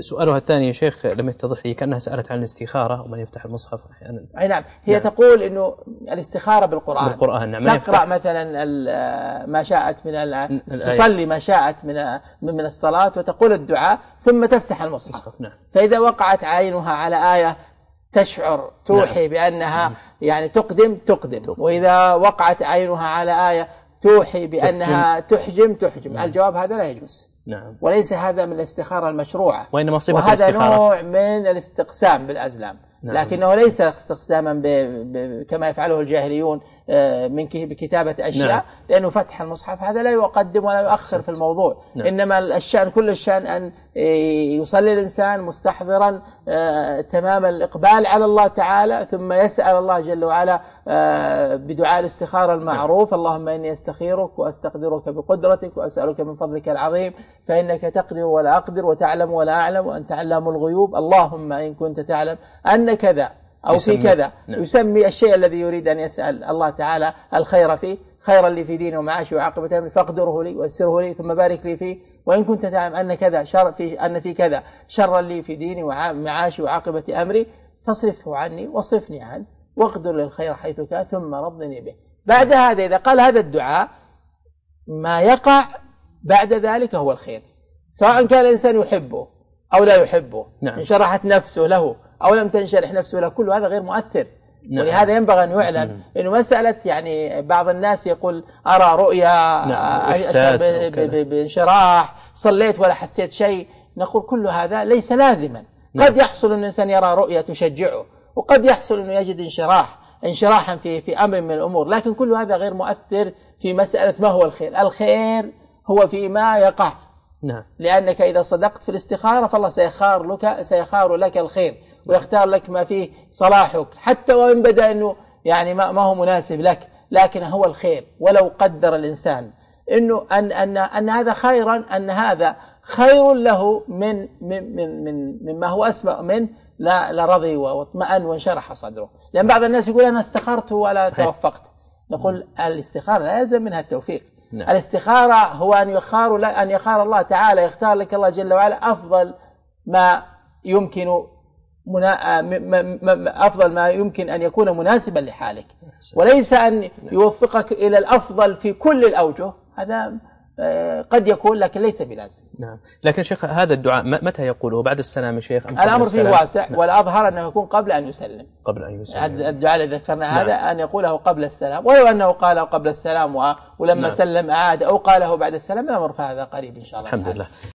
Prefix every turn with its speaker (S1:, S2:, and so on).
S1: سؤالها الثاني يا شيخ لم يتضح لي كانها سالت عن الاستخاره ومن يفتح المصحف احيانا اي نعم هي نعم. تقول انه الاستخاره بالقران بالقران نعم تقرا مثلا ما شاءت من تصلي ما شاءت من من الصلاه وتقول الدعاء ثم تفتح المصحف نعم. فاذا وقعت عينها على ايه تشعر توحي نعم. بانها يعني تقدم تقدم, تقدم. واذا وقعت عينها على ايه توحي بانها تحجم تحجم, تحجم. نعم. الجواب هذا لا يجوز نعم وليس هذا من الاستخارة المشروعة وإنما صفة وهذا نوع من الاستقسام بالأزلام نعم. لكنه ليس استخداما ب... كما يفعله الجاهليون آه، من بكتابة أشياء نعم. لأنه فتح المصحف هذا لا يقدم ولا يؤخر في الموضوع نعم. نعم. إنما الشأن كل الشأن أن آه، يصلي الإنسان مستحضرا آه، تمام الإقبال على الله تعالى ثم يسأل الله جل وعلا بدعاء الاستخارة المعروف نعم. اللهم إني أستخيرك وأستقدرك بقدرتك وأسألك من فضلك العظيم فإنك تقدر ولا أقدر وتعلم ولا أعلم وأنت علام الغيوب اللهم إن كنت تعلم أن أن كذا أو في كذا نعم. يسمي الشيء الذي يريد أن يسأل الله تعالى الخير فيه خيرا لي في ديني ومعاشي وعاقبة أمري فاقدره لي ويسره لي ثم بارك لي فيه وإن كنت تعلم أن كذا شر في أن في كذا شرا لي في ديني ومعاشي وعاقبة أمري فاصرفه عني واصرفني عنه واقدر لي الخير حيث كان ثم رضني به بعد هذا إذا قال هذا الدعاء ما يقع بعد ذلك هو الخير سواء كان الإنسان يحبه أو لا يحبه نعم. إن شرحت نفسه له أو لم تنشرح نفسه إلى كله هذا غير مؤثر نعم. ولهذا ينبغى أن يعلن نعم. أنه مسألة يعني بعض الناس يقول أرى رؤيا نعم. إحساس بانشراح صليت ولا حسيت شيء نقول كل هذا ليس لازما نعم. قد يحصل أن الإنسان يرى رؤيا تشجعه وقد يحصل أنه يجد انشراح انشراحا في في أمر من الأمور لكن كل هذا غير مؤثر في مسألة ما هو الخير الخير هو فيما يقع نعم لأنك إذا صدقت في الاستخارة فالله سيخار لك سيخار لك الخير ويختار لك ما فيه صلاحك حتى وإن بدأ أنه يعني ما هو مناسب لك لكن هو الخير ولو قدر الإنسان أنه أن أن أن هذا خيرا أن هذا خير له من من من من مما هو أسمى منه لا لرضي واطمأن وانشرح صدره لأن بعض الناس يقول أنا استخرت ولا صحيح. توفقت نقول الاستخارة لا يلزم منها التوفيق نعم. الاستخارة هو أن يختار أن يخار الله تعالى يختار لك الله جل وعلا أفضل ما يمكن أفضل ما يمكن أن يكون مناسبا لحالك نعم. وليس أن يوفقك إلى الأفضل في كل الأوجه هذا آه، قد يكون لكن ليس بلازم نعم لكن شيخ هذا الدعاء متى يقوله بعد السلام يا شيخ الامر فيه واسع نعم. والاظهر انه يكون قبل ان يسلم قبل ان يسلم الدعاء الذي ذكرنا نعم. هذا ان يقوله قبل السلام ولو انه قاله قبل السلام ولما نعم. سلم اعاد او قاله بعد السلام الامر فهذا قريب ان شاء الله الحمد لله